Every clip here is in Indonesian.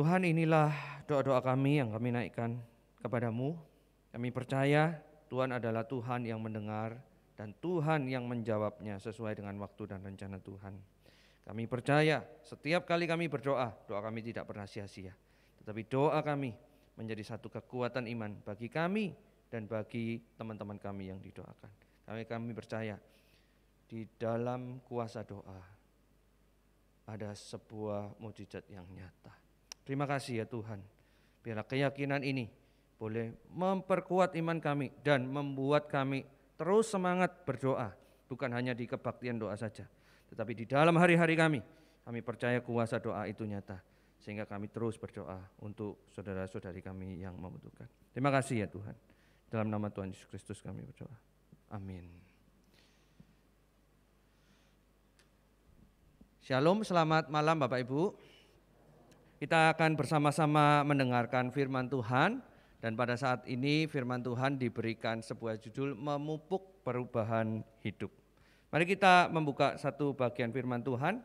Tuhan inilah doa-doa kami yang kami naikkan kepadamu. Kami percaya Tuhan adalah Tuhan yang mendengar dan Tuhan yang menjawabnya sesuai dengan waktu dan rencana Tuhan. Kami percaya setiap kali kami berdoa, doa kami tidak pernah sia-sia. Tetapi doa kami menjadi satu kekuatan iman bagi kami dan bagi teman-teman kami yang didoakan. Kami kami percaya di dalam kuasa doa ada sebuah mujizat yang nyata Terima kasih ya Tuhan. Biarlah keyakinan ini boleh memperkuat iman kami dan membuat kami terus semangat berdoa. Bukan hanya di kebaktian doa saja. Tetapi di dalam hari-hari kami, kami percaya kuasa doa itu nyata. Sehingga kami terus berdoa untuk saudara-saudari kami yang membutuhkan. Terima kasih ya Tuhan. Dalam nama Tuhan Yesus Kristus kami berdoa. Amin. Shalom, selamat malam Bapak Ibu. Kita akan bersama-sama mendengarkan firman Tuhan dan pada saat ini firman Tuhan diberikan sebuah judul memupuk perubahan hidup. Mari kita membuka satu bagian firman Tuhan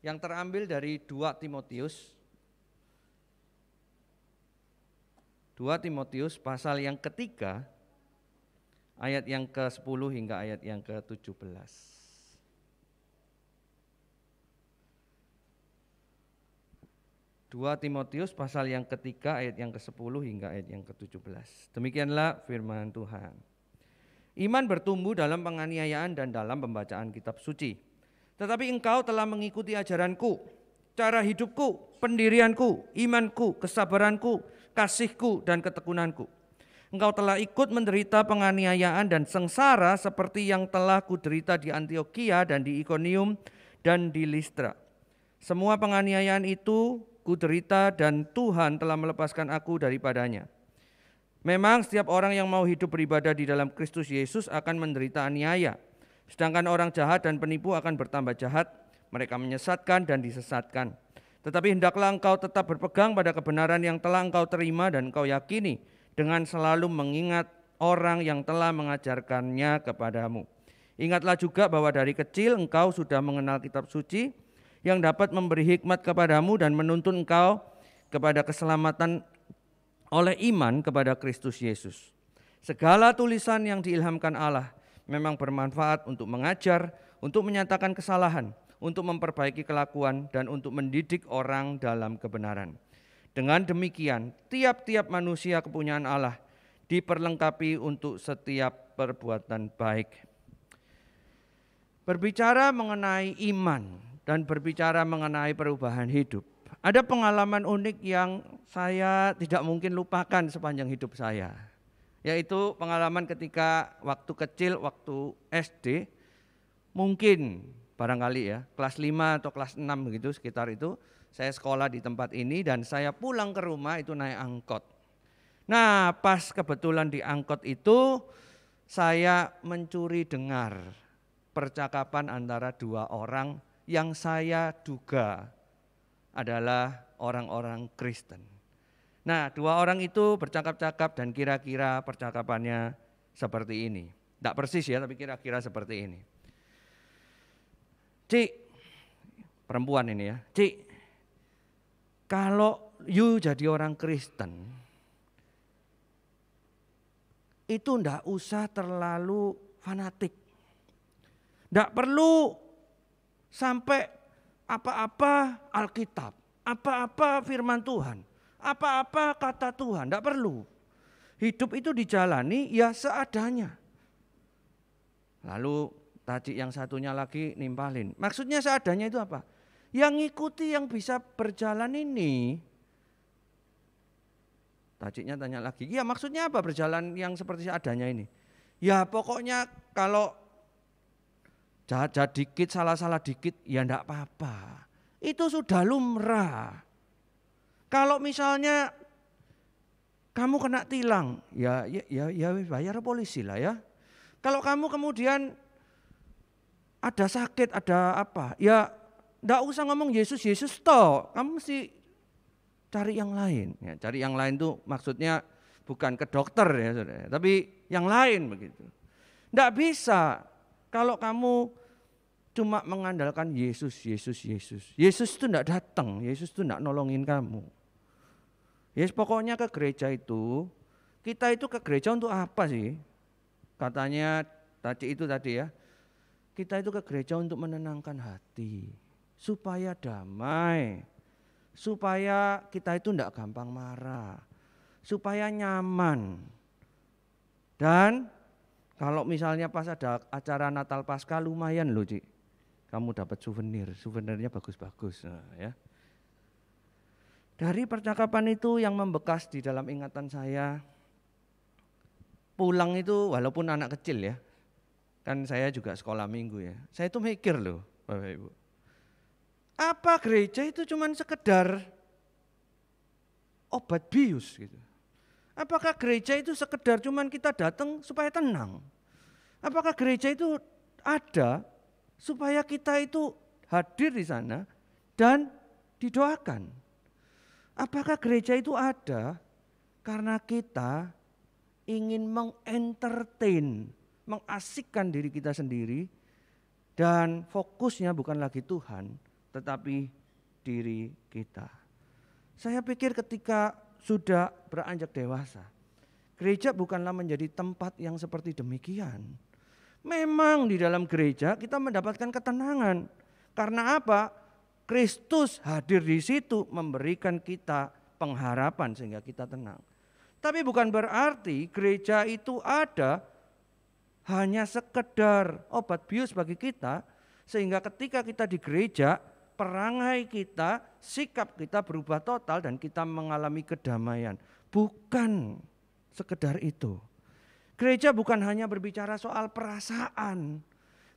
yang terambil dari 2 Timotius 2 Timotius pasal yang ketiga ayat yang ke-10 hingga ayat yang ke-17. 2 Timotius pasal yang ketiga ayat yang ke-10 hingga ayat yang ke-17. Demikianlah firman Tuhan. Iman bertumbuh dalam penganiayaan dan dalam pembacaan kitab suci. Tetapi engkau telah mengikuti ajaranku, cara hidupku, pendirianku, imanku, kesabaranku, kasihku, dan ketekunanku. Engkau telah ikut menderita penganiayaan dan sengsara seperti yang telah kuderita di Antioquia dan di Iconium dan di Listra. Semua penganiayaan itu ku derita dan Tuhan telah melepaskan aku daripadanya. Memang setiap orang yang mau hidup beribadah di dalam Kristus Yesus akan menderita aniaya. Sedangkan orang jahat dan penipu akan bertambah jahat, mereka menyesatkan dan disesatkan. Tetapi hendaklah engkau tetap berpegang pada kebenaran yang telah engkau terima dan engkau yakini dengan selalu mengingat orang yang telah mengajarkannya kepadamu. Ingatlah juga bahwa dari kecil engkau sudah mengenal kitab suci, yang dapat memberi hikmat kepadamu dan menuntun engkau kepada keselamatan oleh iman kepada Kristus Yesus. Segala tulisan yang diilhamkan Allah memang bermanfaat untuk mengajar, untuk menyatakan kesalahan, untuk memperbaiki kelakuan, dan untuk mendidik orang dalam kebenaran. Dengan demikian, tiap-tiap manusia kepunyaan Allah diperlengkapi untuk setiap perbuatan baik. Berbicara mengenai iman, dan berbicara mengenai perubahan hidup. Ada pengalaman unik yang saya tidak mungkin lupakan sepanjang hidup saya, yaitu pengalaman ketika waktu kecil, waktu SD, mungkin barangkali ya, kelas 5 atau kelas 6 begitu sekitar itu, saya sekolah di tempat ini dan saya pulang ke rumah itu naik angkot. Nah, pas kebetulan di angkot itu saya mencuri dengar percakapan antara dua orang yang saya duga adalah orang-orang Kristen. Nah, dua orang itu bercakap-cakap dan kira-kira percakapannya seperti ini. Tidak persis ya, tapi kira-kira seperti ini. Cik, perempuan ini ya. Cik, kalau you jadi orang Kristen, itu ndak usah terlalu fanatik. tidak perlu sampai apa-apa Alkitab, apa-apa firman Tuhan, apa-apa kata Tuhan, tidak perlu. Hidup itu dijalani ya seadanya. Lalu tadi yang satunya lagi nimpalin. Maksudnya seadanya itu apa? Yang ngikuti yang bisa berjalan ini. Tajiknya tanya lagi, ya maksudnya apa berjalan yang seperti seadanya ini? Ya pokoknya kalau jahat-jahat dikit, salah-salah dikit, ya enggak apa-apa. Itu sudah lumrah. Kalau misalnya kamu kena tilang, ya ya ya, ya bayar polisi lah ya. Kalau kamu kemudian ada sakit, ada apa, ya enggak usah ngomong Yesus, Yesus toh. Kamu mesti cari yang lain. Ya, cari yang lain tuh maksudnya bukan ke dokter ya tapi yang lain begitu. Enggak bisa. Kalau kamu cuma mengandalkan Yesus, Yesus, Yesus. Yesus itu tidak datang, Yesus itu tidak nolongin kamu. Yes, pokoknya ke gereja itu, kita itu ke gereja untuk apa sih? Katanya tadi itu tadi ya, kita itu ke gereja untuk menenangkan hati, supaya damai, supaya kita itu tidak gampang marah, supaya nyaman. Dan kalau misalnya pas ada acara Natal Pasca lumayan loh Cik. Kamu dapat souvenir, souvenirnya bagus-bagus. Nah, ya. Dari percakapan itu yang membekas di dalam ingatan saya, pulang itu walaupun anak kecil ya, kan saya juga sekolah minggu ya, saya itu mikir loh Bapak Ibu, apa gereja itu cuma sekedar obat bius gitu Apakah gereja itu sekedar cuman kita datang supaya tenang? Apakah gereja itu ada supaya kita itu hadir di sana dan didoakan? Apakah gereja itu ada karena kita ingin mengentertain, mengasikkan diri kita sendiri dan fokusnya bukan lagi Tuhan tetapi diri kita. Saya pikir ketika sudah beranjak dewasa. Gereja bukanlah menjadi tempat yang seperti demikian. Memang di dalam gereja kita mendapatkan ketenangan. Karena apa? Kristus hadir di situ memberikan kita pengharapan sehingga kita tenang. Tapi bukan berarti gereja itu ada hanya sekedar obat bius bagi kita sehingga ketika kita di gereja perangai kita, sikap kita berubah total dan kita mengalami kedamaian. Bukan sekedar itu. Gereja bukan hanya berbicara soal perasaan.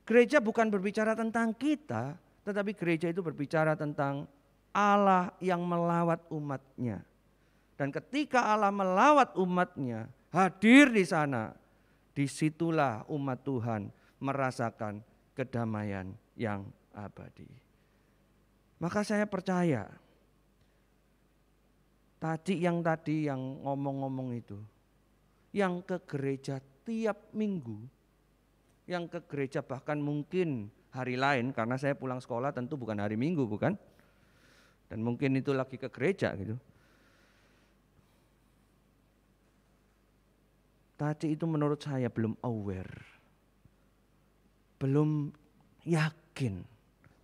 Gereja bukan berbicara tentang kita, tetapi gereja itu berbicara tentang Allah yang melawat umatnya. Dan ketika Allah melawat umatnya, hadir di sana, disitulah umat Tuhan merasakan kedamaian yang abadi. Maka saya percaya tadi yang tadi yang ngomong-ngomong itu yang ke gereja tiap minggu yang ke gereja bahkan mungkin hari lain karena saya pulang sekolah tentu bukan hari Minggu bukan dan mungkin itu lagi ke gereja gitu tadi itu menurut saya belum aware belum yakin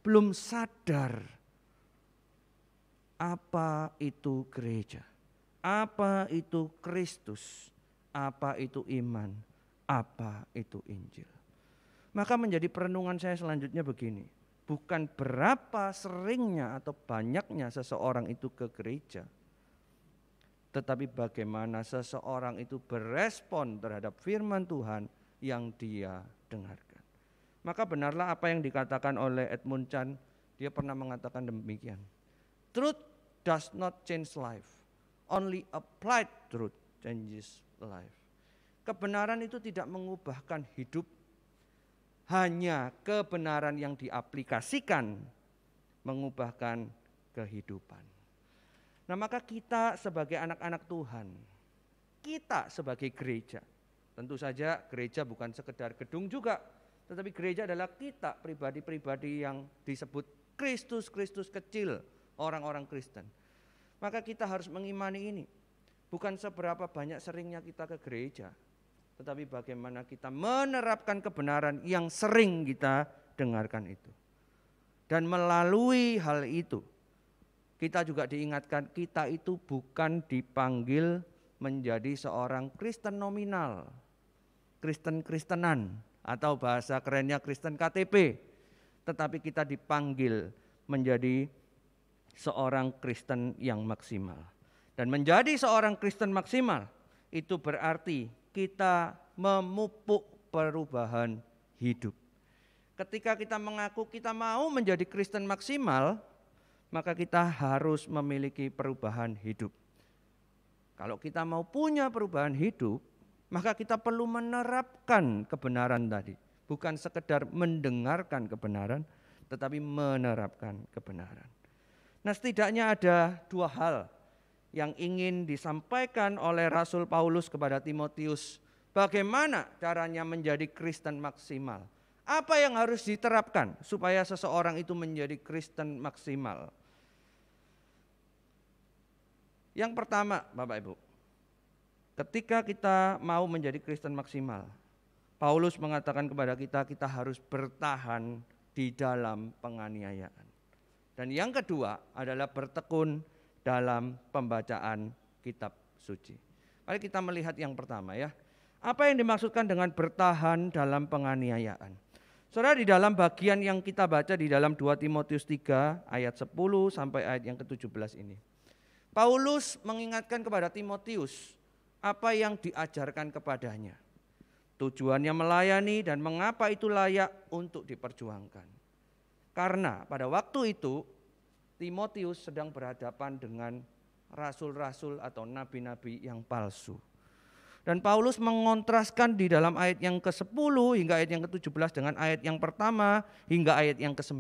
belum sadar apa itu gereja, apa itu Kristus, apa itu iman, apa itu Injil. Maka menjadi perenungan saya selanjutnya begini, bukan berapa seringnya atau banyaknya seseorang itu ke gereja, tetapi bagaimana seseorang itu berespon terhadap firman Tuhan yang dia dengarkan. Maka benarlah apa yang dikatakan oleh Edmund Chan, dia pernah mengatakan demikian. Truth does not change life. Only applied truth changes life. Kebenaran itu tidak mengubahkan hidup. Hanya kebenaran yang diaplikasikan mengubahkan kehidupan. Nah, maka kita sebagai anak-anak Tuhan, kita sebagai gereja, tentu saja gereja bukan sekedar gedung juga, tetapi gereja adalah kita pribadi-pribadi yang disebut Kristus-Kristus kecil, orang-orang Kristen. Maka kita harus mengimani ini. Bukan seberapa banyak seringnya kita ke gereja, tetapi bagaimana kita menerapkan kebenaran yang sering kita dengarkan itu. Dan melalui hal itu, kita juga diingatkan kita itu bukan dipanggil menjadi seorang Kristen nominal, Kristen-Kristenan, atau bahasa kerennya Kristen KTP, tetapi kita dipanggil menjadi seorang Kristen yang maksimal. Dan menjadi seorang Kristen maksimal itu berarti kita memupuk perubahan hidup. Ketika kita mengaku kita mau menjadi Kristen maksimal, maka kita harus memiliki perubahan hidup. Kalau kita mau punya perubahan hidup, maka kita perlu menerapkan kebenaran tadi. Bukan sekedar mendengarkan kebenaran, tetapi menerapkan kebenaran. Nah, setidaknya ada dua hal yang ingin disampaikan oleh Rasul Paulus kepada Timotius. Bagaimana caranya menjadi Kristen maksimal? Apa yang harus diterapkan supaya seseorang itu menjadi Kristen maksimal? Yang pertama, Bapak Ibu, ketika kita mau menjadi Kristen maksimal, Paulus mengatakan kepada kita, kita harus bertahan di dalam penganiayaan. Dan yang kedua adalah bertekun dalam pembacaan kitab suci. Mari kita melihat yang pertama ya. Apa yang dimaksudkan dengan bertahan dalam penganiayaan? Saudara di dalam bagian yang kita baca di dalam 2 Timotius 3 ayat 10 sampai ayat yang ke-17 ini. Paulus mengingatkan kepada Timotius apa yang diajarkan kepadanya. Tujuannya melayani dan mengapa itu layak untuk diperjuangkan. Karena pada waktu itu Timotius sedang berhadapan dengan rasul-rasul atau nabi-nabi yang palsu. Dan Paulus mengontraskan di dalam ayat yang ke-10 hingga ayat yang ke-17 dengan ayat yang pertama hingga ayat yang ke-9.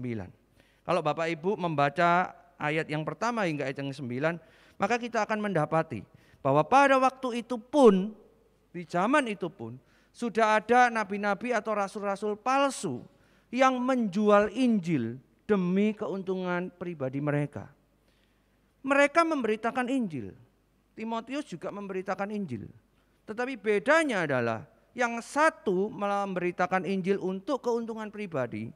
Kalau Bapak Ibu membaca ayat yang pertama hingga ayat yang ke-9, maka kita akan mendapati bahwa pada waktu itu pun, di zaman itu pun, sudah ada nabi-nabi atau rasul-rasul palsu yang menjual Injil demi keuntungan pribadi mereka. Mereka memberitakan Injil. Timotius juga memberitakan Injil. Tetapi bedanya adalah yang satu malah memberitakan Injil untuk keuntungan pribadi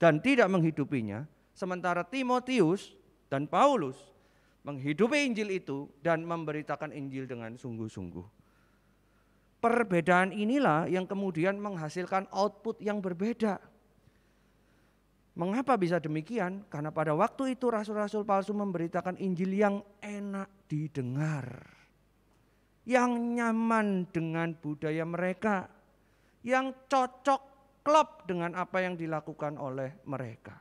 dan tidak menghidupinya, sementara Timotius dan Paulus menghidupi Injil itu dan memberitakan Injil dengan sungguh-sungguh. Perbedaan inilah yang kemudian menghasilkan output yang berbeda. Mengapa bisa demikian? Karena pada waktu itu rasul-rasul palsu memberitakan Injil yang enak didengar. Yang nyaman dengan budaya mereka. Yang cocok klop dengan apa yang dilakukan oleh mereka.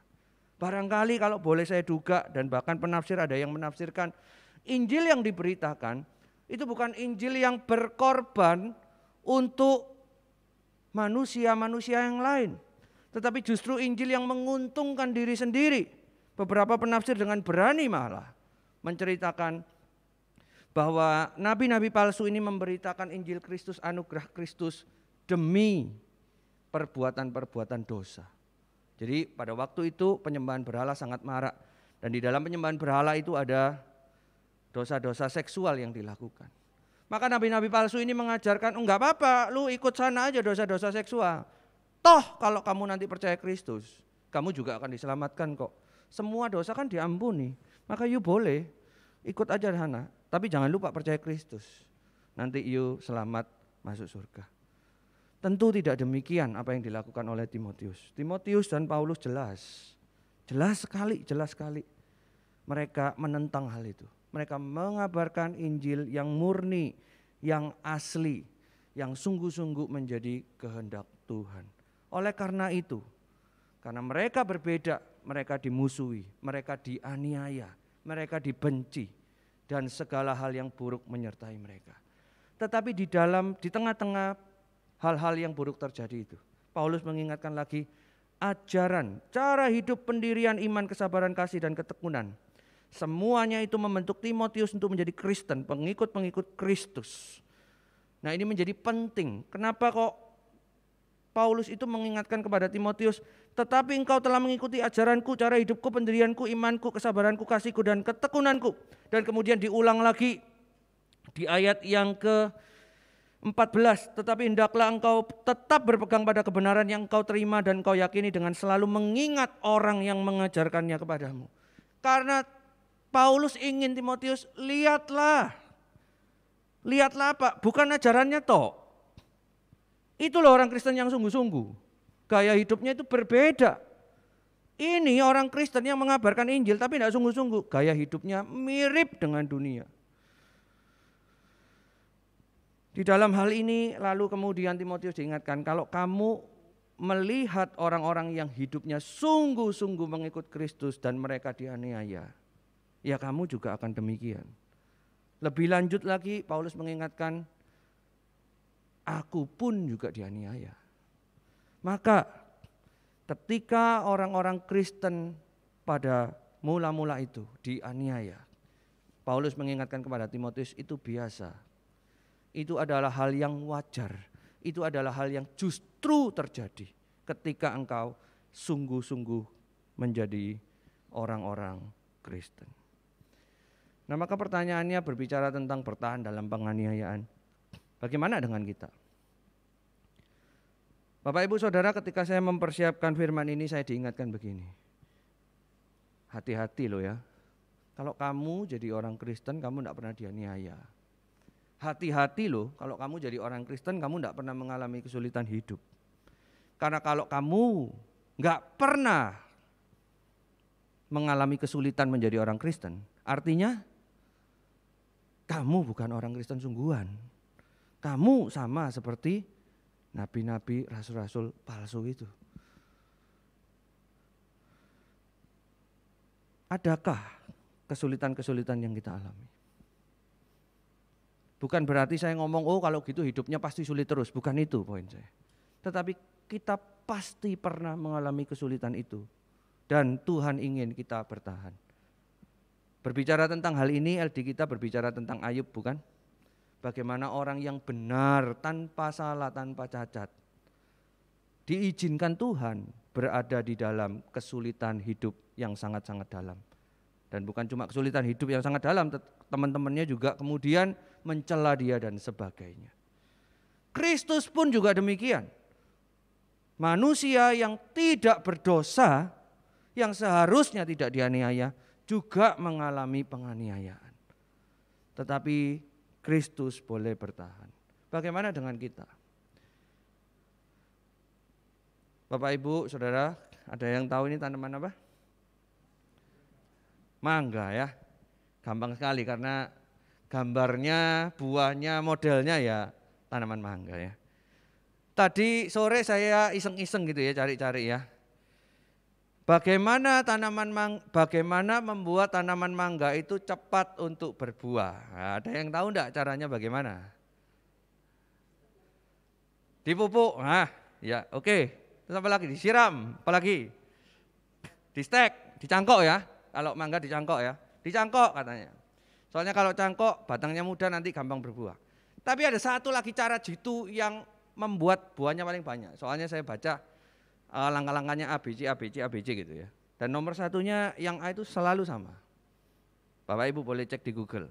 Barangkali kalau boleh saya duga dan bahkan penafsir ada yang menafsirkan Injil yang diberitakan itu bukan Injil yang berkorban untuk manusia-manusia yang lain tetapi justru Injil yang menguntungkan diri sendiri. Beberapa penafsir dengan berani malah menceritakan bahwa nabi-nabi palsu ini memberitakan Injil Kristus, anugerah Kristus demi perbuatan-perbuatan dosa. Jadi pada waktu itu penyembahan berhala sangat marak dan di dalam penyembahan berhala itu ada dosa-dosa seksual yang dilakukan. Maka nabi-nabi palsu ini mengajarkan, enggak apa-apa, lu ikut sana aja dosa-dosa seksual. Toh kalau kamu nanti percaya Kristus, kamu juga akan diselamatkan kok. Semua dosa kan diampuni. Maka you boleh ikut aja Hana. Tapi jangan lupa percaya Kristus. Nanti you selamat masuk surga. Tentu tidak demikian apa yang dilakukan oleh Timotius. Timotius dan Paulus jelas. Jelas sekali, jelas sekali. Mereka menentang hal itu. Mereka mengabarkan Injil yang murni, yang asli, yang sungguh-sungguh menjadi kehendak Tuhan. Oleh karena itu, karena mereka berbeda, mereka dimusuhi, mereka dianiaya, mereka dibenci, dan segala hal yang buruk menyertai mereka. Tetapi di dalam, di tengah-tengah hal-hal yang buruk terjadi itu, Paulus mengingatkan lagi ajaran, cara hidup pendirian iman, kesabaran, kasih, dan ketekunan. Semuanya itu membentuk Timotius untuk menjadi Kristen, pengikut-pengikut Kristus. Nah ini menjadi penting. Kenapa kok Paulus itu mengingatkan kepada Timotius, tetapi engkau telah mengikuti ajaranku, cara hidupku, pendirianku, imanku, kesabaranku, kasihku, dan ketekunanku. Dan kemudian diulang lagi di ayat yang ke 14. Tetapi hendaklah engkau tetap berpegang pada kebenaran yang engkau terima dan engkau yakini dengan selalu mengingat orang yang mengajarkannya kepadamu. Karena Paulus ingin Timotius, lihatlah. Lihatlah Pak, bukan ajarannya toh. Itulah orang Kristen yang sungguh-sungguh. Gaya hidupnya itu berbeda. Ini orang Kristen yang mengabarkan Injil tapi tidak sungguh-sungguh. Gaya hidupnya mirip dengan dunia. Di dalam hal ini lalu kemudian Timotius diingatkan kalau kamu melihat orang-orang yang hidupnya sungguh-sungguh mengikut Kristus dan mereka dianiaya, ya kamu juga akan demikian. Lebih lanjut lagi Paulus mengingatkan aku pun juga dianiaya. Maka ketika orang-orang Kristen pada mula-mula itu dianiaya, Paulus mengingatkan kepada Timotius itu biasa. Itu adalah hal yang wajar. Itu adalah hal yang justru terjadi ketika engkau sungguh-sungguh menjadi orang-orang Kristen. Nah maka pertanyaannya berbicara tentang bertahan dalam penganiayaan. Bagaimana dengan kita? Bapak Ibu Saudara ketika saya mempersiapkan firman ini saya diingatkan begini. Hati-hati loh ya. Kalau kamu jadi orang Kristen kamu tidak pernah dianiaya. Hati-hati loh kalau kamu jadi orang Kristen kamu tidak pernah mengalami kesulitan hidup. Karena kalau kamu nggak pernah mengalami kesulitan menjadi orang Kristen, artinya kamu bukan orang Kristen sungguhan. Kamu sama seperti nabi-nabi, rasul-rasul palsu itu. Adakah kesulitan-kesulitan yang kita alami? Bukan berarti saya ngomong, oh kalau gitu hidupnya pasti sulit terus. Bukan itu poin saya. Tetapi kita pasti pernah mengalami kesulitan itu. Dan Tuhan ingin kita bertahan. Berbicara tentang hal ini, LD kita berbicara tentang Ayub, bukan? Bagaimana orang yang benar tanpa salah, tanpa cacat. Diizinkan Tuhan berada di dalam kesulitan hidup yang sangat-sangat dalam. Dan bukan cuma kesulitan hidup yang sangat dalam, teman-temannya juga kemudian mencela dia dan sebagainya. Kristus pun juga demikian. Manusia yang tidak berdosa, yang seharusnya tidak dianiaya, juga mengalami penganiayaan. Tetapi Kristus boleh bertahan. Bagaimana dengan kita? Bapak Ibu, Saudara, ada yang tahu ini tanaman apa? Mangga ya. Gampang sekali karena gambarnya, buahnya, modelnya ya tanaman mangga ya. Tadi sore saya iseng-iseng gitu ya cari-cari ya Bagaimana tanaman mang, bagaimana membuat tanaman mangga itu cepat untuk berbuah? Nah, ada yang tahu enggak caranya bagaimana? Dipupuk. Nah, ya, oke. Okay. Terus apa lagi? Disiram, lagi? Di stek, dicangkok ya. Kalau mangga dicangkok ya. Dicangkok katanya. Soalnya kalau cangkok batangnya muda nanti gampang berbuah. Tapi ada satu lagi cara jitu yang membuat buahnya paling banyak. Soalnya saya baca uh, langkah-langkahnya ABC, ABC, ABC gitu ya. Dan nomor satunya yang A itu selalu sama. Bapak Ibu boleh cek di Google.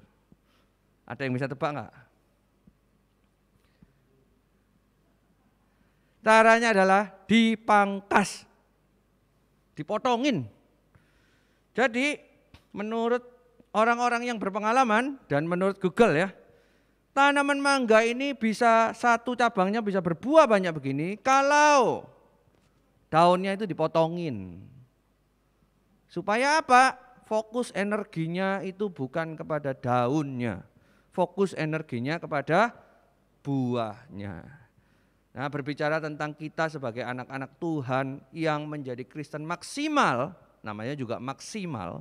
Ada yang bisa tebak enggak? Caranya adalah dipangkas, dipotongin. Jadi menurut orang-orang yang berpengalaman dan menurut Google ya, tanaman mangga ini bisa satu cabangnya bisa berbuah banyak begini kalau Daunnya itu dipotongin. Supaya apa? Fokus energinya itu bukan kepada daunnya. Fokus energinya kepada buahnya. Nah, berbicara tentang kita sebagai anak-anak Tuhan yang menjadi Kristen maksimal, namanya juga maksimal.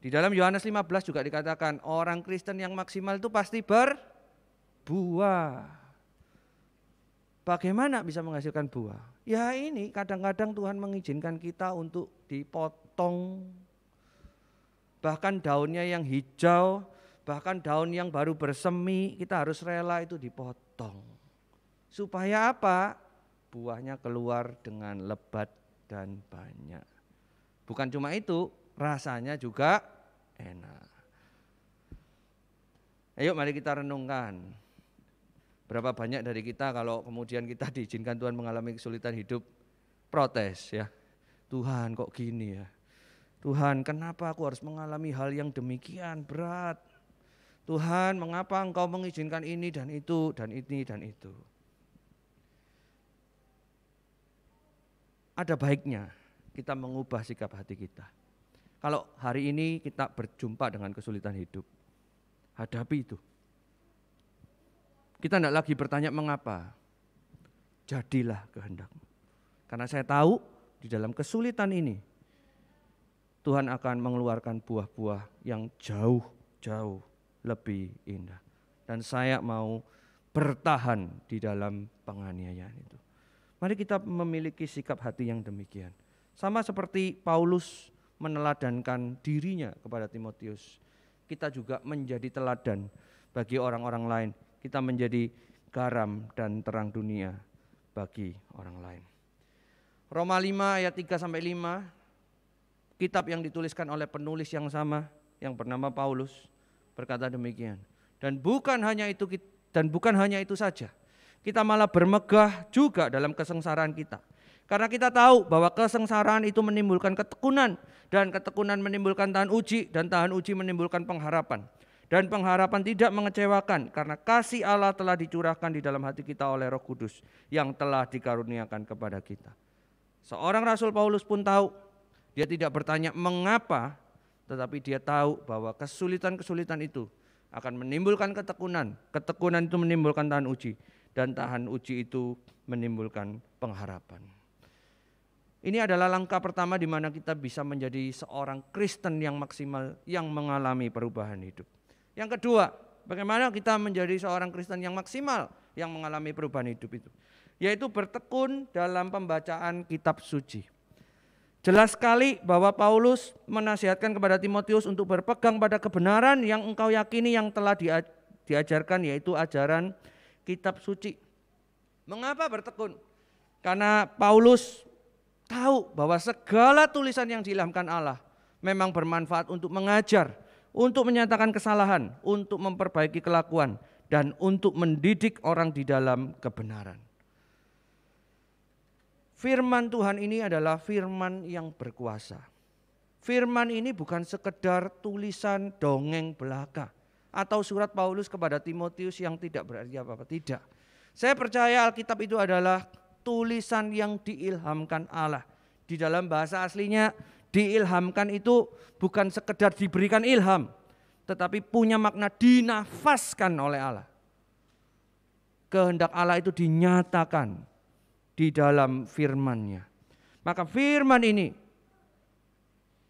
Di dalam Yohanes 15 juga dikatakan orang Kristen yang maksimal itu pasti berbuah. Bagaimana bisa menghasilkan buah? Ya ini kadang-kadang Tuhan mengizinkan kita untuk dipotong bahkan daunnya yang hijau, bahkan daun yang baru bersemi, kita harus rela itu dipotong. Supaya apa? Buahnya keluar dengan lebat dan banyak. Bukan cuma itu, rasanya juga enak. Ayo mari kita renungkan. Berapa banyak dari kita kalau kemudian kita diizinkan Tuhan mengalami kesulitan hidup, protes ya. Tuhan kok gini ya. Tuhan kenapa aku harus mengalami hal yang demikian berat. Tuhan mengapa engkau mengizinkan ini dan itu dan ini dan itu. Ada baiknya kita mengubah sikap hati kita. Kalau hari ini kita berjumpa dengan kesulitan hidup, hadapi itu kita tidak lagi bertanya mengapa. Jadilah kehendakmu. Karena saya tahu di dalam kesulitan ini Tuhan akan mengeluarkan buah-buah yang jauh-jauh lebih indah. Dan saya mau bertahan di dalam penganiayaan itu. Mari kita memiliki sikap hati yang demikian. Sama seperti Paulus meneladankan dirinya kepada Timotius. Kita juga menjadi teladan bagi orang-orang lain kita menjadi garam dan terang dunia bagi orang lain. Roma 5 ayat 3 sampai 5 kitab yang dituliskan oleh penulis yang sama yang bernama Paulus berkata demikian. Dan bukan hanya itu dan bukan hanya itu saja. Kita malah bermegah juga dalam kesengsaraan kita. Karena kita tahu bahwa kesengsaraan itu menimbulkan ketekunan dan ketekunan menimbulkan tahan uji dan tahan uji menimbulkan pengharapan dan pengharapan tidak mengecewakan karena kasih Allah telah dicurahkan di dalam hati kita oleh Roh Kudus yang telah dikaruniakan kepada kita. Seorang Rasul Paulus pun tahu, dia tidak bertanya mengapa, tetapi dia tahu bahwa kesulitan-kesulitan itu akan menimbulkan ketekunan. Ketekunan itu menimbulkan tahan uji dan tahan uji itu menimbulkan pengharapan. Ini adalah langkah pertama di mana kita bisa menjadi seorang Kristen yang maksimal yang mengalami perubahan hidup. Yang kedua, bagaimana kita menjadi seorang Kristen yang maksimal yang mengalami perubahan hidup itu, yaitu bertekun dalam pembacaan kitab suci. Jelas sekali bahwa Paulus menasihatkan kepada Timotius untuk berpegang pada kebenaran yang engkau yakini yang telah diajarkan yaitu ajaran kitab suci. Mengapa bertekun? Karena Paulus tahu bahwa segala tulisan yang diilhamkan Allah memang bermanfaat untuk mengajar, untuk menyatakan kesalahan, untuk memperbaiki kelakuan, dan untuk mendidik orang di dalam kebenaran. Firman Tuhan ini adalah firman yang berkuasa. Firman ini bukan sekedar tulisan dongeng belaka atau surat Paulus kepada Timotius yang tidak berarti apa-apa, tidak. Saya percaya Alkitab itu adalah tulisan yang diilhamkan Allah. Di dalam bahasa aslinya diilhamkan itu bukan sekedar diberikan ilham, tetapi punya makna dinafaskan oleh Allah. Kehendak Allah itu dinyatakan di dalam Firmannya. Maka firman ini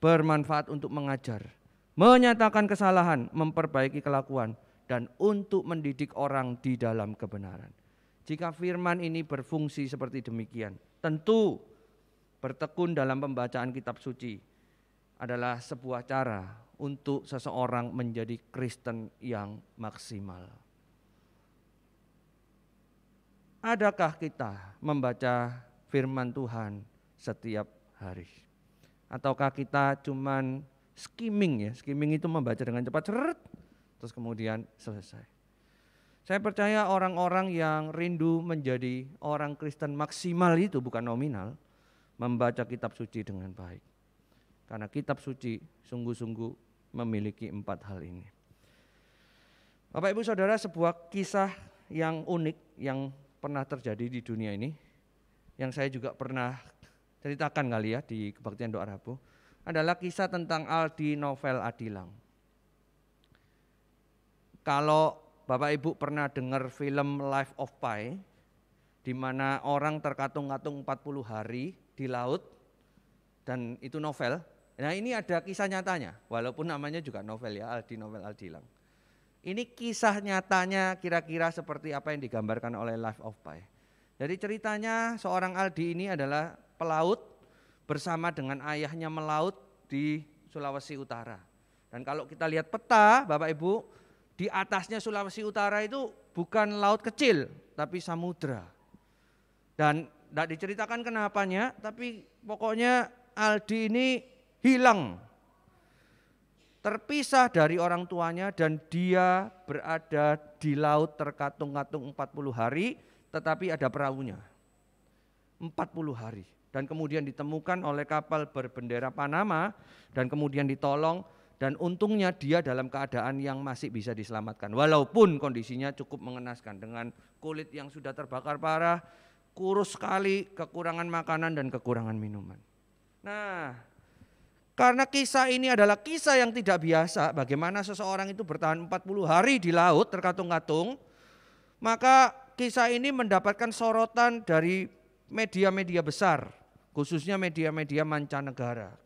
bermanfaat untuk mengajar, menyatakan kesalahan, memperbaiki kelakuan, dan untuk mendidik orang di dalam kebenaran. Jika firman ini berfungsi seperti demikian, tentu bertekun dalam pembacaan kitab suci adalah sebuah cara untuk seseorang menjadi Kristen yang maksimal. Adakah kita membaca firman Tuhan setiap hari? Ataukah kita cuman skimming ya, skimming itu membaca dengan cepat, ceret, terus kemudian selesai. Saya percaya orang-orang yang rindu menjadi orang Kristen maksimal itu bukan nominal, membaca kitab suci dengan baik. Karena kitab suci sungguh-sungguh memiliki empat hal ini. Bapak Ibu Saudara sebuah kisah yang unik yang pernah terjadi di dunia ini yang saya juga pernah ceritakan kali ya di kebaktian doa Rabu adalah kisah tentang Aldi Novel Adilang. Kalau Bapak Ibu pernah dengar film Life of Pi di mana orang terkatung-katung 40 hari di laut dan itu novel. Nah ini ada kisah nyatanya, walaupun namanya juga novel ya, Aldi Novel aldi lang. Ini kisah nyatanya kira-kira seperti apa yang digambarkan oleh Life of Pi. Jadi ceritanya seorang Aldi ini adalah pelaut bersama dengan ayahnya melaut di Sulawesi Utara. Dan kalau kita lihat peta, Bapak Ibu, di atasnya Sulawesi Utara itu bukan laut kecil, tapi samudra. Dan tidak diceritakan kenapanya, tapi pokoknya Aldi ini hilang. Terpisah dari orang tuanya dan dia berada di laut terkatung-katung 40 hari, tetapi ada perahunya. 40 hari. Dan kemudian ditemukan oleh kapal berbendera Panama dan kemudian ditolong dan untungnya dia dalam keadaan yang masih bisa diselamatkan walaupun kondisinya cukup mengenaskan dengan kulit yang sudah terbakar parah kurus sekali, kekurangan makanan dan kekurangan minuman. Nah, karena kisah ini adalah kisah yang tidak biasa, bagaimana seseorang itu bertahan 40 hari di laut terkatung-katung, maka kisah ini mendapatkan sorotan dari media-media besar, khususnya media-media mancanegara.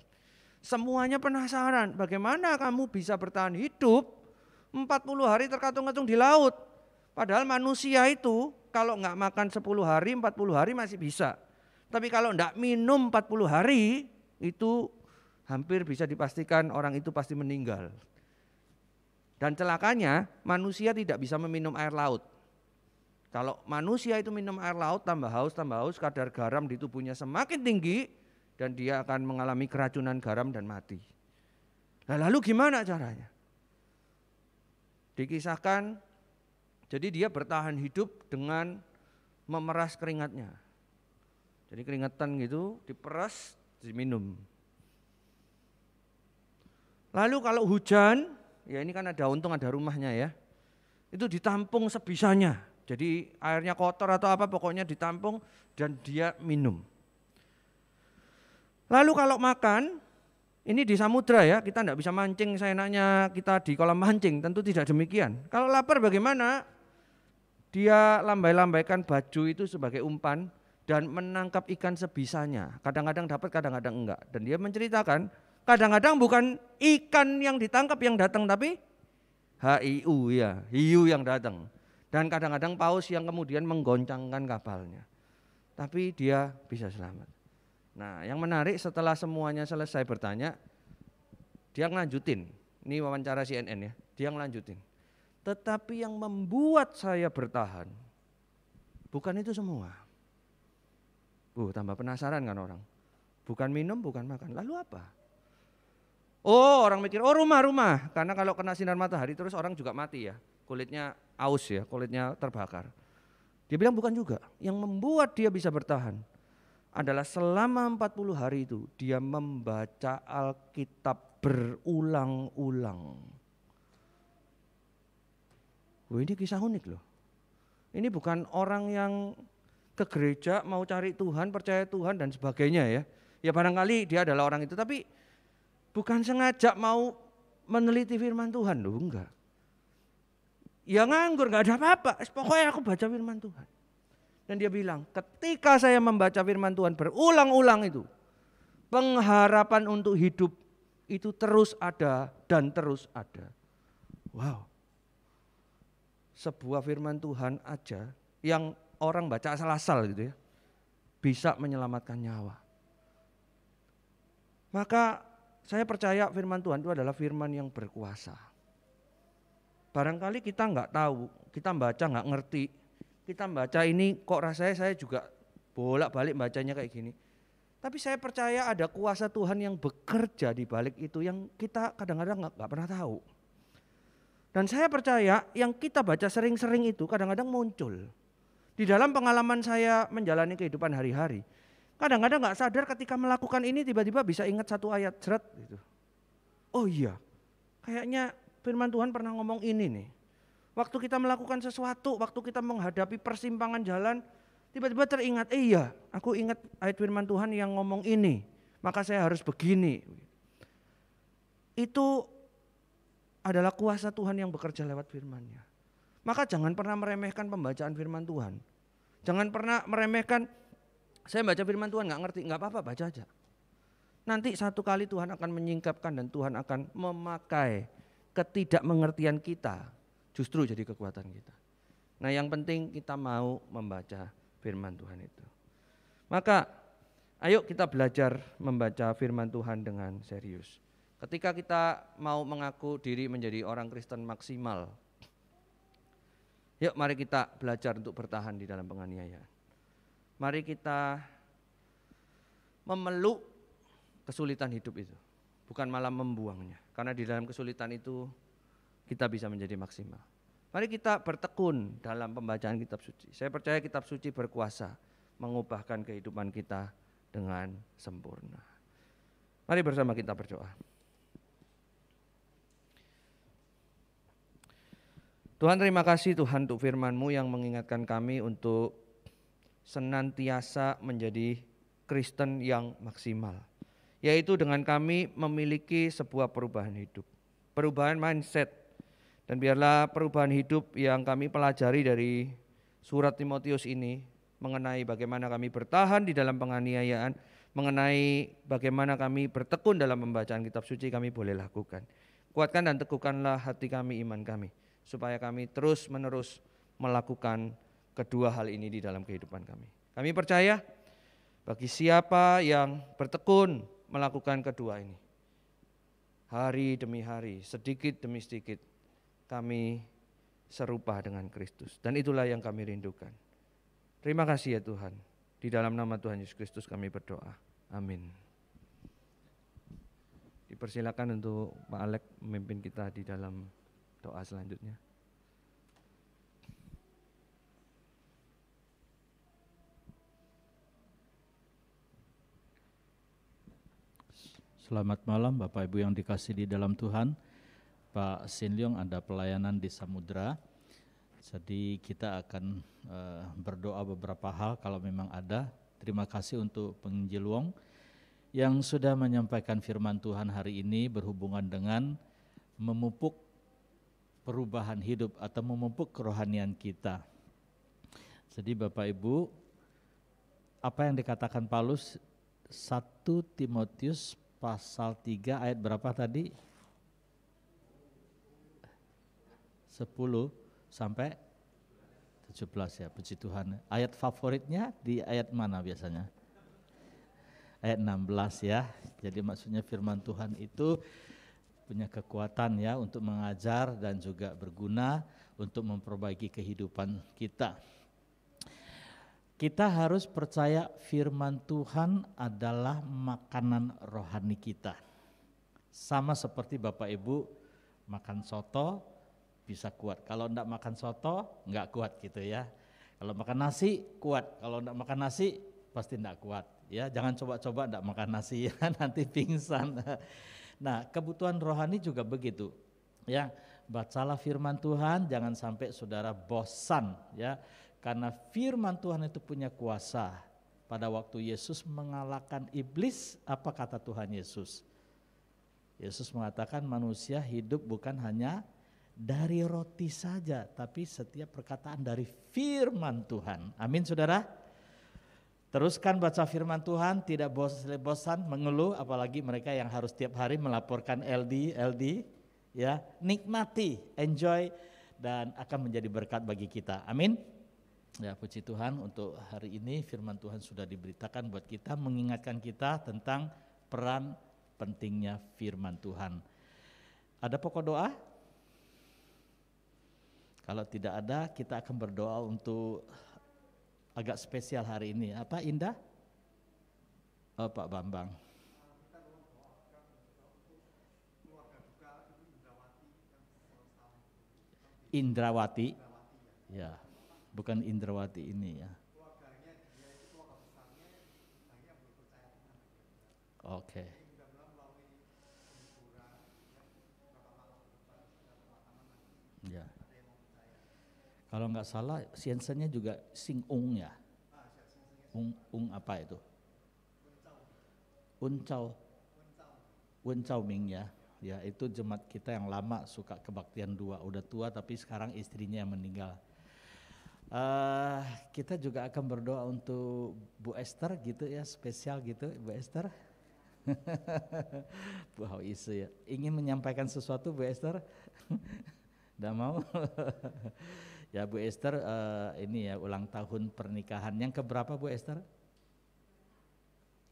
Semuanya penasaran, bagaimana kamu bisa bertahan hidup 40 hari terkatung-katung di laut? Padahal manusia itu kalau nggak makan 10 hari, 40 hari masih bisa. Tapi kalau nggak minum 40 hari, itu hampir bisa dipastikan orang itu pasti meninggal. Dan celakanya manusia tidak bisa meminum air laut. Kalau manusia itu minum air laut tambah haus, tambah haus, kadar garam di tubuhnya semakin tinggi dan dia akan mengalami keracunan garam dan mati. Nah, lalu gimana caranya? Dikisahkan jadi dia bertahan hidup dengan memeras keringatnya. Jadi keringatan gitu diperas diminum. Lalu kalau hujan, ya ini kan ada untung ada rumahnya ya. Itu ditampung sebisanya. Jadi airnya kotor atau apa pokoknya ditampung dan dia minum. Lalu kalau makan, ini di samudra ya, kita tidak bisa mancing seenaknya kita di kolam mancing, tentu tidak demikian. Kalau lapar bagaimana? Dia lambai-lambaikan baju itu sebagai umpan dan menangkap ikan sebisanya. Kadang-kadang dapat, kadang-kadang enggak. Dan dia menceritakan, kadang-kadang bukan ikan yang ditangkap yang datang tapi hiu ya, hiu yang datang. Dan kadang-kadang paus yang kemudian menggoncangkan kapalnya. Tapi dia bisa selamat. Nah, yang menarik setelah semuanya selesai bertanya, dia ngelanjutin. Ini wawancara CNN ya, dia ngelanjutin. Tetapi yang membuat saya bertahan bukan itu semua. Uh, tambah penasaran kan orang. Bukan minum, bukan makan. Lalu apa? Oh, orang mikir, oh rumah-rumah. Karena kalau kena sinar matahari terus orang juga mati ya. Kulitnya aus ya, kulitnya terbakar. Dia bilang bukan juga. Yang membuat dia bisa bertahan adalah selama 40 hari itu dia membaca Alkitab berulang-ulang. Wah ini kisah unik loh. Ini bukan orang yang ke gereja mau cari Tuhan, percaya Tuhan dan sebagainya ya. Ya barangkali dia adalah orang itu tapi bukan sengaja mau meneliti firman Tuhan loh enggak. Ya nganggur nggak ada apa-apa, pokoknya aku baca firman Tuhan. Dan dia bilang, ketika saya membaca firman Tuhan berulang-ulang itu, pengharapan untuk hidup itu terus ada dan terus ada. Wow, sebuah firman Tuhan aja yang orang baca asal-asal gitu ya bisa menyelamatkan nyawa. Maka saya percaya firman Tuhan itu adalah firman yang berkuasa. Barangkali kita nggak tahu, kita baca nggak ngerti, kita baca ini kok rasanya saya juga bolak-balik bacanya kayak gini. Tapi saya percaya ada kuasa Tuhan yang bekerja di balik itu yang kita kadang-kadang nggak -kadang pernah tahu. Dan saya percaya yang kita baca sering-sering itu kadang-kadang muncul. Di dalam pengalaman saya menjalani kehidupan hari-hari, kadang-kadang nggak sadar ketika melakukan ini tiba-tiba bisa ingat satu ayat jeret gitu. Oh iya, kayaknya firman Tuhan pernah ngomong ini nih. Waktu kita melakukan sesuatu, waktu kita menghadapi persimpangan jalan, tiba-tiba teringat, eh iya, aku ingat ayat firman Tuhan yang ngomong ini, maka saya harus begini. Itu adalah kuasa Tuhan yang bekerja lewat firman-Nya. Maka jangan pernah meremehkan pembacaan firman Tuhan. Jangan pernah meremehkan saya baca firman Tuhan nggak ngerti, nggak apa-apa baca aja. Nanti satu kali Tuhan akan menyingkapkan dan Tuhan akan memakai ketidakmengertian kita justru jadi kekuatan kita. Nah yang penting kita mau membaca firman Tuhan itu. Maka ayo kita belajar membaca firman Tuhan dengan serius. Ketika kita mau mengaku diri menjadi orang Kristen maksimal, yuk mari kita belajar untuk bertahan di dalam penganiayaan. Mari kita memeluk kesulitan hidup itu, bukan malah membuangnya. Karena di dalam kesulitan itu kita bisa menjadi maksimal. Mari kita bertekun dalam pembacaan kitab suci. Saya percaya kitab suci berkuasa mengubahkan kehidupan kita dengan sempurna. Mari bersama kita berdoa. Tuhan terima kasih Tuhan untuk FirmanMu yang mengingatkan kami untuk senantiasa menjadi Kristen yang maksimal. Yaitu dengan kami memiliki sebuah perubahan hidup. Perubahan mindset. Dan biarlah perubahan hidup yang kami pelajari dari surat Timotius ini mengenai bagaimana kami bertahan di dalam penganiayaan, mengenai bagaimana kami bertekun dalam pembacaan kitab suci kami boleh lakukan. Kuatkan dan teguhkanlah hati kami, iman kami supaya kami terus-menerus melakukan kedua hal ini di dalam kehidupan kami. Kami percaya bagi siapa yang bertekun melakukan kedua ini, hari demi hari, sedikit demi sedikit, kami serupa dengan Kristus. Dan itulah yang kami rindukan. Terima kasih ya Tuhan. Di dalam nama Tuhan Yesus Kristus kami berdoa. Amin. Dipersilakan untuk Pak Alek memimpin kita di dalam doa selanjutnya. Selamat malam Bapak Ibu yang dikasih di dalam Tuhan. Pak Sin Leong ada pelayanan di Samudra. Jadi kita akan eh, berdoa beberapa hal kalau memang ada. Terima kasih untuk penginjil Wong yang sudah menyampaikan firman Tuhan hari ini berhubungan dengan memupuk perubahan hidup atau memupuk kerohanian kita. Jadi Bapak Ibu, apa yang dikatakan Paulus 1 Timotius pasal 3 ayat berapa tadi? 10 sampai 17 ya, puji Tuhan. Ayat favoritnya di ayat mana biasanya? Ayat 16 ya. Jadi maksudnya firman Tuhan itu punya kekuatan ya untuk mengajar dan juga berguna untuk memperbaiki kehidupan kita. Kita harus percaya firman Tuhan adalah makanan rohani kita. Sama seperti Bapak Ibu makan soto bisa kuat. Kalau enggak makan soto enggak kuat gitu ya. Kalau makan nasi kuat, kalau enggak makan nasi pasti enggak kuat ya. Jangan coba-coba enggak makan nasi ya nanti pingsan. Nah, kebutuhan rohani juga begitu. Ya, bacalah firman Tuhan, jangan sampai saudara bosan ya. Karena firman Tuhan itu punya kuasa. Pada waktu Yesus mengalahkan iblis, apa kata Tuhan Yesus? Yesus mengatakan manusia hidup bukan hanya dari roti saja, tapi setiap perkataan dari firman Tuhan. Amin, saudara. Teruskan baca firman Tuhan, tidak bosan-bosan mengeluh, apalagi mereka yang harus tiap hari melaporkan LD, LD, ya nikmati, enjoy, dan akan menjadi berkat bagi kita. Amin. Ya puji Tuhan untuk hari ini firman Tuhan sudah diberitakan buat kita, mengingatkan kita tentang peran pentingnya firman Tuhan. Ada pokok doa? Kalau tidak ada, kita akan berdoa untuk agak spesial hari ini. Apa Indah? Oh, Pak Bambang. Indrawati. Ya, bukan Indrawati ini ya. Oke. Okay. Kalau nggak salah Shenzhennya juga sing ung ya. Ung, ung apa itu? Uncau. Uncau Ming ya. Ya itu jemaat kita yang lama suka kebaktian dua. Udah tua tapi sekarang istrinya yang meninggal. Uh, kita juga akan berdoa untuk Bu Esther gitu ya, spesial gitu Bu Esther. Bu Hauise ya. Ingin menyampaikan sesuatu Bu Esther? Tidak mau? Ya Bu Esther uh, ini ya ulang tahun pernikahan yang keberapa Bu Esther?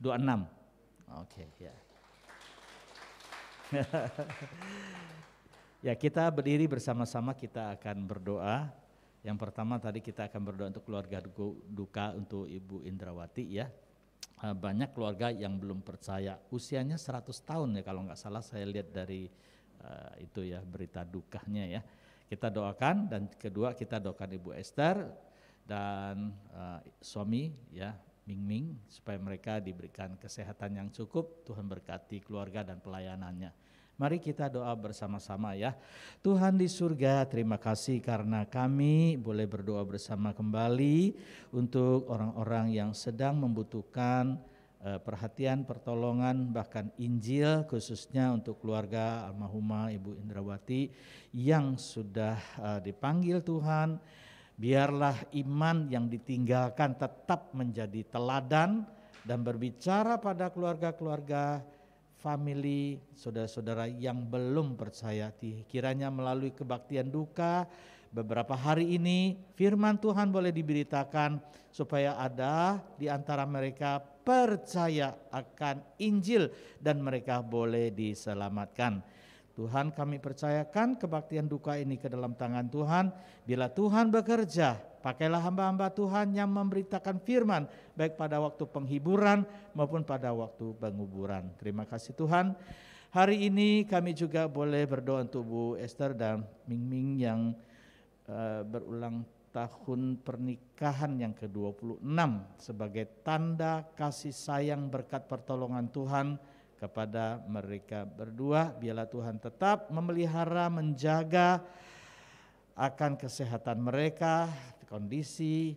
26. Oke okay, ya. ya kita berdiri bersama-sama kita akan berdoa. Yang pertama tadi kita akan berdoa untuk keluarga duka untuk Ibu Indrawati ya. Eh, banyak keluarga yang belum percaya, usianya 100 tahun ya kalau nggak salah saya lihat dari uh, itu ya berita dukanya ya. Kita doakan dan kedua kita doakan Ibu Esther dan uh, suami ya Ming Ming supaya mereka diberikan kesehatan yang cukup, Tuhan berkati keluarga dan pelayanannya. Mari kita doa bersama-sama ya. Tuhan di surga, terima kasih karena kami boleh berdoa bersama kembali untuk orang-orang yang sedang membutuhkan Eh, perhatian, pertolongan, bahkan Injil khususnya untuk keluarga almarhumah Ibu Indrawati yang sudah eh, dipanggil Tuhan. Biarlah iman yang ditinggalkan tetap menjadi teladan dan berbicara pada keluarga-keluarga, family, saudara-saudara yang belum percaya. Kiranya melalui kebaktian duka, beberapa hari ini firman Tuhan boleh diberitakan supaya ada di antara mereka percaya akan Injil dan mereka boleh diselamatkan. Tuhan kami percayakan kebaktian duka ini ke dalam tangan Tuhan. Bila Tuhan bekerja, pakailah hamba-hamba Tuhan yang memberitakan firman baik pada waktu penghiburan maupun pada waktu penguburan. Terima kasih Tuhan. Hari ini kami juga boleh berdoa untuk Bu Esther dan Ming Ming yang Eh, berulang tahun pernikahan yang ke-26 sebagai tanda kasih sayang berkat pertolongan Tuhan kepada mereka berdua. Biarlah Tuhan tetap memelihara, menjaga akan kesehatan mereka, kondisi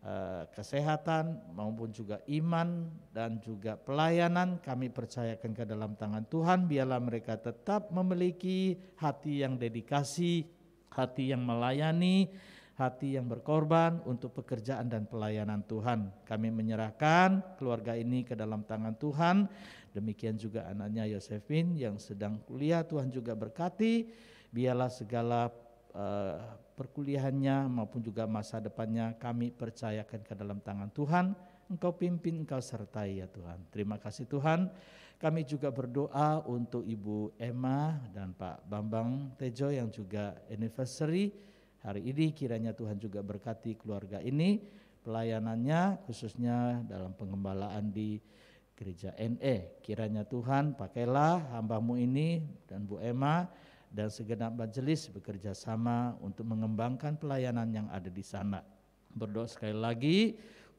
eh, kesehatan maupun juga iman dan juga pelayanan kami percayakan ke dalam tangan Tuhan biarlah mereka tetap memiliki hati yang dedikasi hati yang melayani, hati yang berkorban untuk pekerjaan dan pelayanan Tuhan. Kami menyerahkan keluarga ini ke dalam tangan Tuhan. Demikian juga anaknya Yosefin yang sedang kuliah, Tuhan juga berkati. Biarlah segala eh, perkuliahannya maupun juga masa depannya kami percayakan ke dalam tangan Tuhan Engkau pimpin, Engkau sertai ya Tuhan. Terima kasih Tuhan. Kami juga berdoa untuk Ibu Emma dan Pak Bambang Tejo yang juga anniversary hari ini. Kiranya Tuhan juga berkati keluarga ini, pelayanannya khususnya dalam pengembalaan di gereja NE. Kiranya Tuhan pakailah hambamu ini dan Bu Emma dan segenap majelis bekerja sama untuk mengembangkan pelayanan yang ada di sana. Berdoa sekali lagi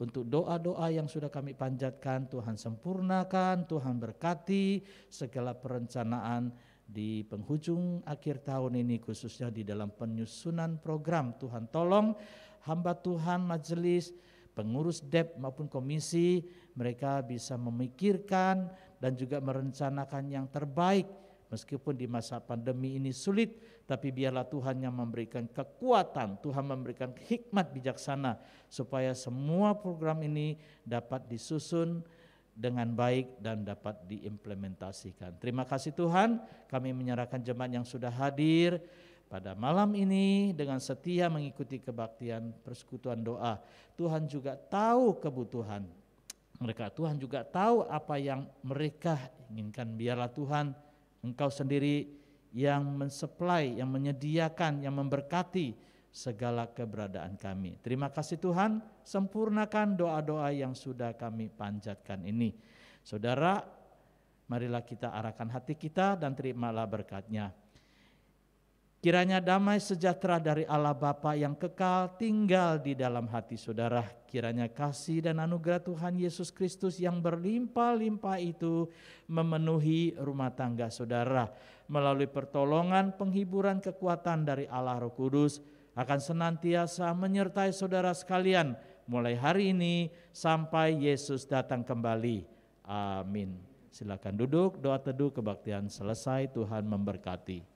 untuk doa-doa yang sudah kami panjatkan. Tuhan sempurnakan, Tuhan berkati segala perencanaan di penghujung akhir tahun ini khususnya di dalam penyusunan program. Tuhan tolong hamba Tuhan majelis pengurus DEP maupun komisi mereka bisa memikirkan dan juga merencanakan yang terbaik Meskipun di masa pandemi ini sulit, tapi biarlah Tuhan yang memberikan kekuatan, Tuhan memberikan hikmat bijaksana supaya semua program ini dapat disusun dengan baik dan dapat diimplementasikan. Terima kasih Tuhan, kami menyerahkan jemaat yang sudah hadir pada malam ini dengan setia mengikuti kebaktian persekutuan doa. Tuhan juga tahu kebutuhan mereka. Tuhan juga tahu apa yang mereka inginkan. Biarlah Tuhan Engkau sendiri yang mensuplai, yang menyediakan, yang memberkati segala keberadaan kami. Terima kasih Tuhan, sempurnakan doa-doa yang sudah kami panjatkan ini. Saudara, marilah kita arahkan hati kita dan terimalah berkatnya. Kiranya damai sejahtera dari Allah Bapa yang kekal tinggal di dalam hati saudara. Kiranya kasih dan anugerah Tuhan Yesus Kristus yang berlimpah-limpah itu memenuhi rumah tangga saudara. Melalui pertolongan, penghiburan, kekuatan dari Allah Roh Kudus akan senantiasa menyertai saudara sekalian mulai hari ini sampai Yesus datang kembali. Amin. Silakan duduk, doa teduh kebaktian selesai, Tuhan memberkati.